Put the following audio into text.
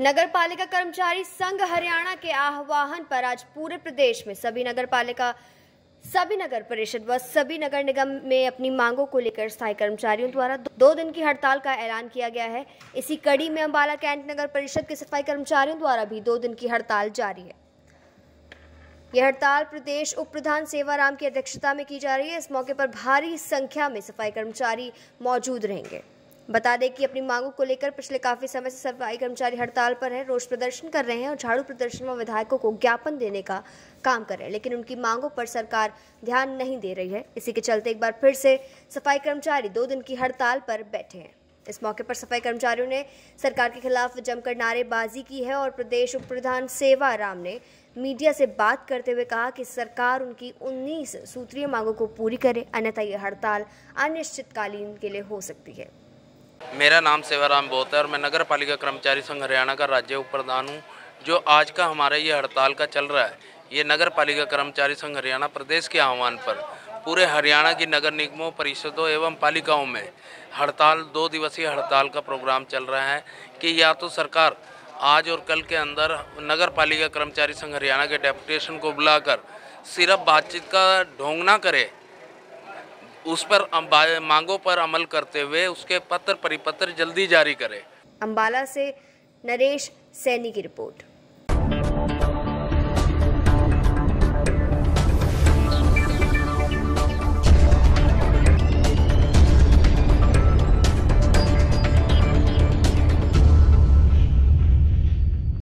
नगर पालिका कर्मचारी संघ हरियाणा के आह्वान पर आज पूरे प्रदेश में सभी नगर पालिका सभी नगर परिषद व सभी नगर निगम में अपनी मांगों को लेकर स्थायी कर्मचारियों द्वारा दो दिन की हड़ताल का ऐलान किया गया है इसी कड़ी में अम्बाला कैंट नगर परिषद के सफाई कर्मचारियों द्वारा भी दो दिन की हड़ताल जारी है यह हड़ताल प्रदेश उप प्रधान सेवाराम की अध्यक्षता में की जा रही है इस मौके पर भारी संख्या में सफाई कर्मचारी मौजूद रहेंगे बता दें कि अपनी मांगों को लेकर पिछले काफी समय से सफाई कर्मचारी हड़ताल पर है रोष प्रदर्शन कर रहे हैं और झाड़ू प्रदर्शन में विधायकों को ज्ञापन देने का काम कर रहे हैं लेकिन उनकी मांगों पर सरकार ध्यान नहीं दे रही है इसी के चलते एक बार फिर से सफाई कर्मचारी दो दिन की हड़ताल पर बैठे हैं इस मौके पर सफाई कर्मचारियों ने सरकार के खिलाफ जमकर नारेबाजी की है और प्रदेश उप प्रधान सेवा राम ने मीडिया से बात करते हुए कहा कि सरकार उनकी 19 सूत्रीय मांगों को पूरी करे अन्यथा ये हड़ताल अनिश्चितकालीन के लिए हो सकती है मेरा नाम सेवाराम बोत है और मैं नगर पालिका कर्मचारी संघ हरियाणा का राज्य उप प्रधान हूँ जो आज का हमारा ये हड़ताल का चल रहा है ये नगर पालिका कर्मचारी संघ हरियाणा प्रदेश के आह्वान पर पूरे हरियाणा की नगर निगमों परिषदों एवं पालिकाओं में हड़ताल दो दिवसीय हड़ताल का प्रोग्राम चल रहा है कि या तो सरकार आज और कल के अंदर नगर पालिका कर्मचारी संघ हरियाणा के डेपुटेशन को बुलाकर सिर्फ बातचीत का ढोंग ना करे उस पर मांगों पर अमल करते हुए उसके पत्र परिपत्र जल्दी जारी करें अम्बाला से नरेश सैनी की रिपोर्ट